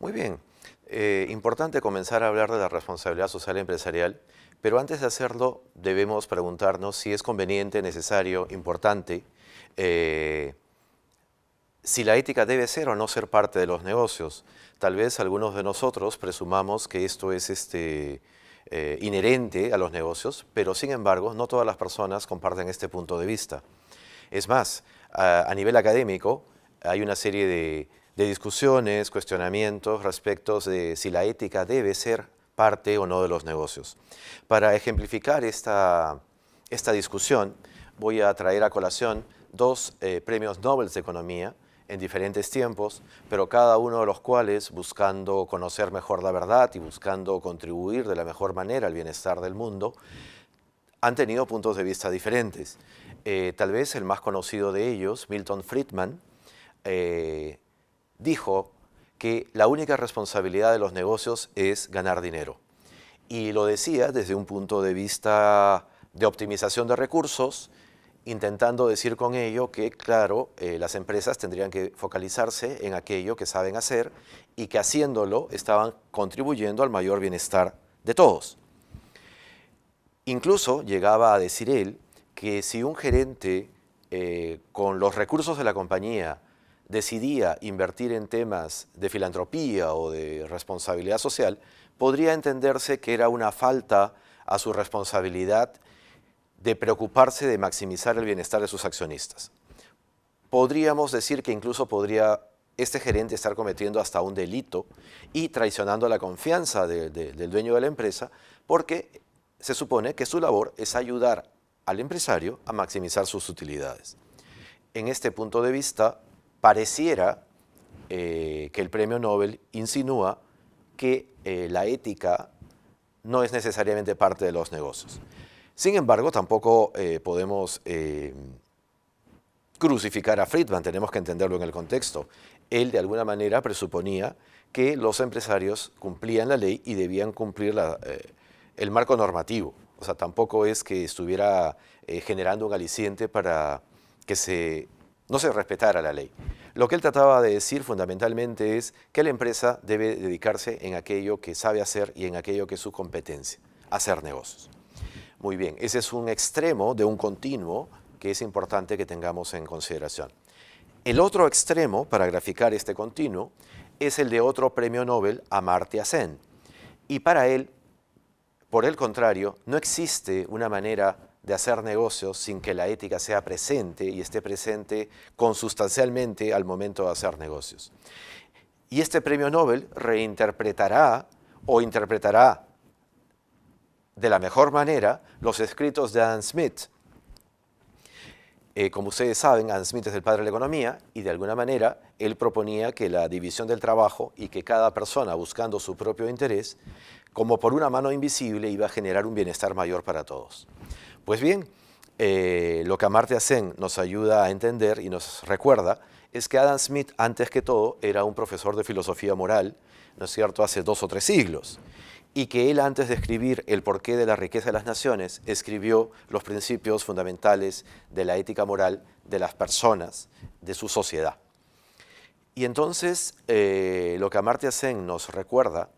Muy bien. Eh, importante comenzar a hablar de la responsabilidad social empresarial, pero antes de hacerlo debemos preguntarnos si es conveniente, necesario, importante, eh, si la ética debe ser o no ser parte de los negocios. Tal vez algunos de nosotros presumamos que esto es este, eh, inherente a los negocios, pero sin embargo no todas las personas comparten este punto de vista. Es más, a nivel académico hay una serie de de discusiones, cuestionamientos respecto de si la ética debe ser parte o no de los negocios. Para ejemplificar esta, esta discusión, voy a traer a colación dos eh, premios Nobel de Economía en diferentes tiempos, pero cada uno de los cuales buscando conocer mejor la verdad y buscando contribuir de la mejor manera al bienestar del mundo, han tenido puntos de vista diferentes. Eh, tal vez el más conocido de ellos, Milton Friedman, eh, dijo que la única responsabilidad de los negocios es ganar dinero. Y lo decía desde un punto de vista de optimización de recursos, intentando decir con ello que, claro, eh, las empresas tendrían que focalizarse en aquello que saben hacer y que haciéndolo estaban contribuyendo al mayor bienestar de todos. Incluso llegaba a decir él que si un gerente eh, con los recursos de la compañía decidía invertir en temas de filantropía o de responsabilidad social, podría entenderse que era una falta a su responsabilidad de preocuparse de maximizar el bienestar de sus accionistas. Podríamos decir que incluso podría este gerente estar cometiendo hasta un delito y traicionando la confianza del dueño de la empresa porque se supone que su labor es ayudar al empresario a maximizar sus utilidades. En este punto de vista, pareciera eh, que el premio Nobel insinúa que eh, la ética no es necesariamente parte de los negocios. Sin embargo, tampoco eh, podemos crucificar a Friedman, tenemos que entenderlo en el contexto. Él de alguna manera presuponía que los empresarios cumplían la ley y debían cumplir el marco normativo. O sea, tampoco es que estuviera generando un aliciente para que se no se respetara la ley. Lo que él trataba de decir fundamentalmente es que la empresa debe dedicarse en aquello que sabe hacer y en aquello que es su competencia, hacer negocios. Muy bien, ese es un extremo de un continuo que es importante que tengamos en consideración. El otro extremo para graficar este continuo es el de otro premio Nobel, Amartya Sen. Y para él, por el contrario, no existe una manera de hacer negocios sin que la ética sea presente y esté presente consustancialmente al momento de hacer negocios. Y este premio Nobel reinterpretará o interpretará de la mejor manera los escritos de Adam Smith. Eh, como ustedes saben, Adam Smith es el padre de la economía y de alguna manera él proponía que la división del trabajo y que cada persona buscando su propio interés, como por una mano invisible, iba a generar un bienestar mayor para todos. Pues bien, eh, lo que Amartya Sen nos ayuda a entender y nos recuerda es que Adam Smith, antes que todo, era un profesor de filosofía moral, ¿no es cierto?, hace dos o tres siglos, y que él antes de escribir El porqué de la riqueza de las naciones, escribió los principios fundamentales de la ética moral de las personas, de su sociedad. Y entonces, eh, lo que Amartya Sen nos recuerda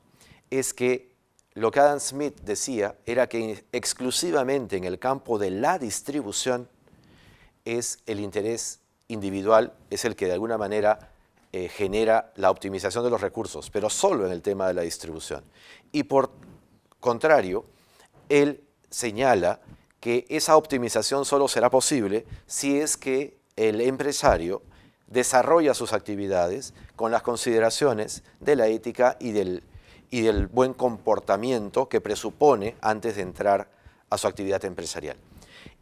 es que lo que Adam Smith decía era que exclusivamente en el campo de la distribución es el interés individual, es el que de alguna manera eh, genera la optimización de los recursos, pero solo en el tema de la distribución. Y por contrario, él señala que esa optimización solo será posible si es que el empresario desarrolla sus actividades con las consideraciones de la ética y del y del buen comportamiento que presupone antes de entrar a su actividad empresarial.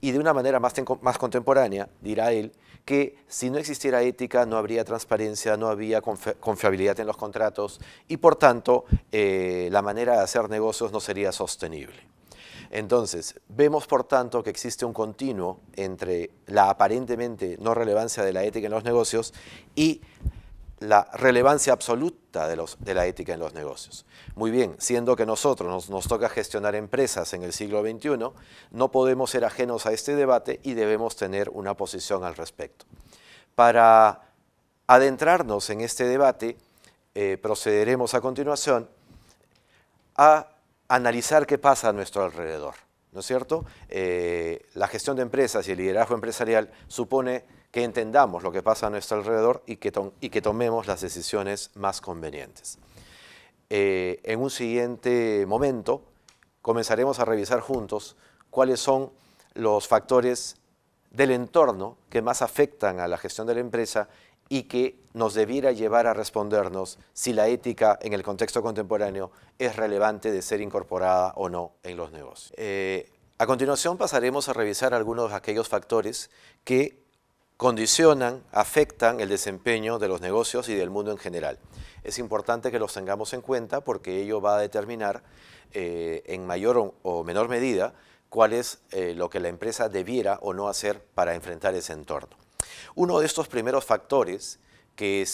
Y de una manera más, más contemporánea, dirá él, que si no existiera ética no habría transparencia, no habría confiabilidad en los contratos y por tanto eh, la manera de hacer negocios no sería sostenible. Entonces, vemos por tanto que existe un continuo entre la aparentemente no relevancia de la ética en los negocios y la relevancia absoluta de, la ética en los negocios. Muy bien, siendo que nosotros nos, toca gestionar empresas en el siglo XXI, no podemos ser ajenos a este debate y debemos tener una posición al respecto. Para adentrarnos en este debate, eh, procederemos a continuación a analizar qué pasa a nuestro alrededor. ¿No es cierto? Eh, la gestión de empresas y el liderazgo empresarial supone que entendamos lo que pasa a nuestro alrededor y que, y que tomemos las decisiones más convenientes. Eh, en un siguiente momento comenzaremos a revisar juntos cuáles son los factores del entorno que más afectan a la gestión de la empresa y que nos debiera llevar a respondernos si la ética en el contexto contemporáneo es relevante de ser incorporada o no en los negocios. Eh, a continuación pasaremos a revisar algunos de aquellos factores que condicionan, afectan el desempeño de los negocios y del mundo en general. Es importante que los tengamos en cuenta porque ello va a determinar eh, en mayor o, menor medida cuál es eh, lo que la empresa debiera o no hacer para enfrentar ese entorno. Uno de estos primeros factores que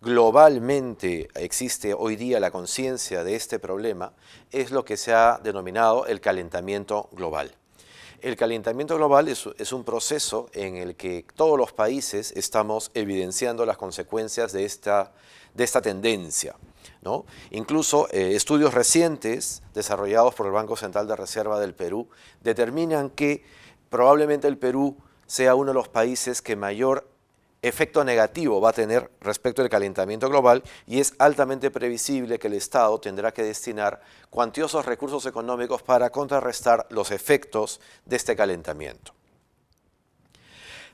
globalmente existe hoy día la conciencia de este problema es lo que se ha denominado el calentamiento global. El calentamiento global es, un proceso en el que todos los países estamos evidenciando las consecuencias de esta, de esta tendencia. ¿no? Incluso eh, estudios recientes desarrollados por el Banco Central de Reserva del Perú determinan que probablemente el Perú sea uno de los países que mayor efecto negativo va a tener respecto al calentamiento global y es altamente previsible que el Estado tendrá que destinar cuantiosos recursos económicos para contrarrestar los efectos de este calentamiento.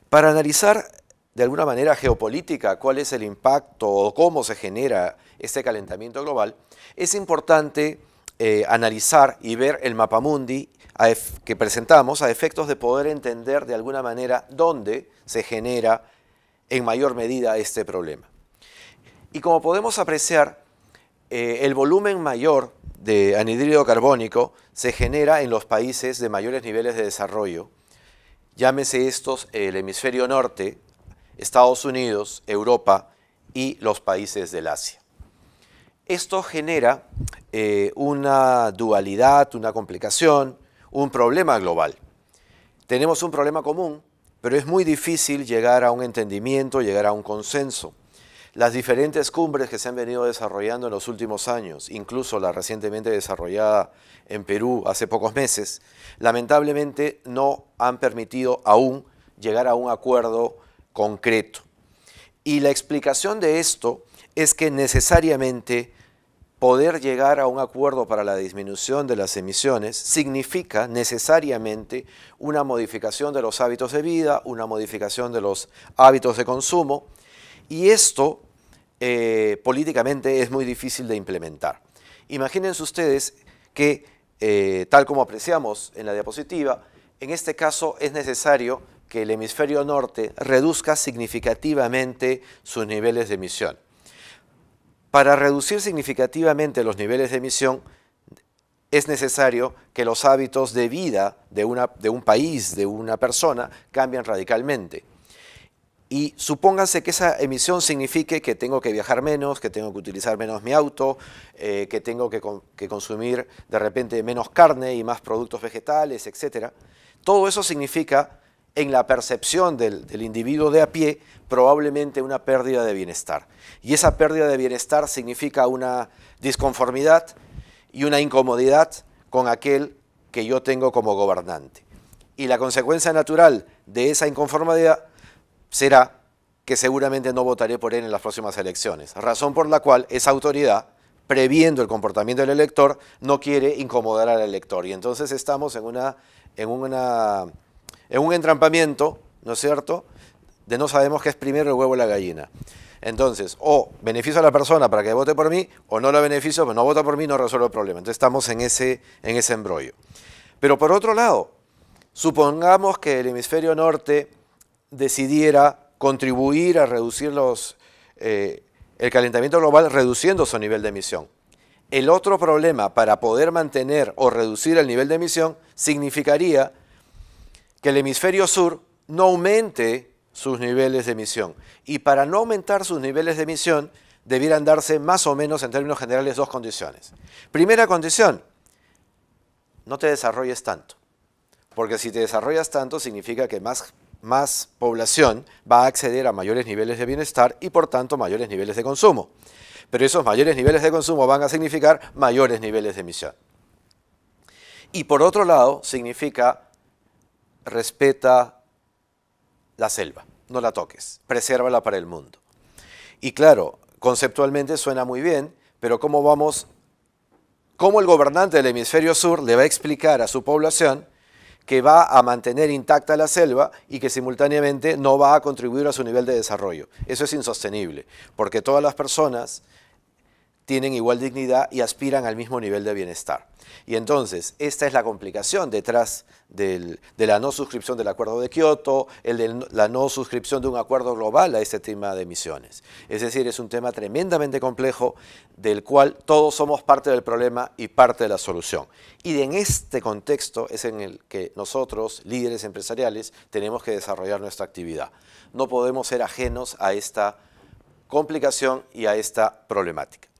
Para analizar de alguna manera geopolítica cuál es el impacto o cómo se genera este calentamiento global, es importante eh, analizar y ver el mapa mundi que presentamos a efectos de poder entender de alguna manera dónde se genera en mayor medida este problema. Y como podemos apreciar, eh, el volumen mayor de anhídrido carbónico se genera en los países de mayores niveles de desarrollo. Llámese estos eh, el hemisferio norte, Estados Unidos, Europa y los países del Asia. Esto genera eh, una dualidad, una complicación, un problema global. Tenemos un problema común pero es muy difícil llegar a un entendimiento, llegar a un consenso. Las diferentes cumbres que se han venido desarrollando en los últimos años, incluso la recientemente desarrollada en Perú hace pocos meses, lamentablemente no han permitido aún llegar a un acuerdo concreto. Y la explicación de esto es que necesariamente poder llegar a un acuerdo para la disminución de las emisiones significa necesariamente una modificación de los hábitos de vida, una modificación de los hábitos de consumo, y esto eh, políticamente es muy difícil de implementar. Imagínense ustedes que, eh, tal como apreciamos en la diapositiva, en este caso es necesario que el hemisferio norte reduzca significativamente sus niveles de emisión. Para reducir significativamente los niveles de emisión, es necesario que los hábitos de vida de, un país, de una persona, cambien radicalmente. Y supóngase que esa emisión signifique que tengo que viajar menos, que tengo que utilizar menos mi auto, eh, que tengo que, que, consumir de repente menos carne y más productos vegetales, etc. Todo eso significa en la percepción del, individuo de a pie probablemente una pérdida de bienestar. Y esa pérdida de bienestar significa una disconformidad y una incomodidad con aquel que yo tengo como gobernante. Y la consecuencia natural de esa inconformidad será que seguramente no votaré por él en las próximas elecciones, razón por la cual esa autoridad previendo el comportamiento del elector, no quiere incomodar al elector. Y entonces estamos en una, en una en un entrampamiento, ¿no es cierto? De no sabemos qué es primero el huevo o la gallina. Entonces, o beneficio a la persona para que vote por mí, o no la beneficio, pero pues no vota por mí, no resuelve el problema. Entonces estamos en ese, en ese embrollo. Pero por otro lado, supongamos que el hemisferio norte decidiera contribuir a reducir los, eh, el calentamiento global reduciendo su nivel de emisión. El otro problema para poder mantener o reducir el nivel de emisión significaría que el hemisferio sur no aumente sus niveles de emisión. Y para no aumentar sus niveles de emisión, debieran darse más o menos en términos generales dos condiciones. Primera condición, no te desarrolles tanto, porque si te desarrollas tanto significa que más, más población va a acceder a mayores niveles de bienestar y por tanto mayores niveles de consumo. Pero esos mayores niveles de consumo van a significar mayores niveles de emisión. Y por otro lado, significa respeta la selva, no la toques, presérvala para el mundo. Y claro, conceptualmente suena muy bien, pero ¿cómo vamos, cómo el gobernante del hemisferio sur le va a explicar a su población que va a mantener intacta la selva y que simultáneamente no va a contribuir a su nivel de desarrollo? Eso es insostenible, porque todas las personas tienen igual dignidad y aspiran al mismo nivel de bienestar. Y entonces, esta es la complicación detrás de la no suscripción del Acuerdo de Kioto, el de la no suscripción de un acuerdo global a este tema de emisiones. Es decir, es un tema tremendamente complejo del cual todos somos parte del problema y parte de la solución. Y en este contexto es en el que nosotros, líderes empresariales, tenemos que desarrollar nuestra actividad. No podemos ser ajenos a esta complicación y a esta problemática.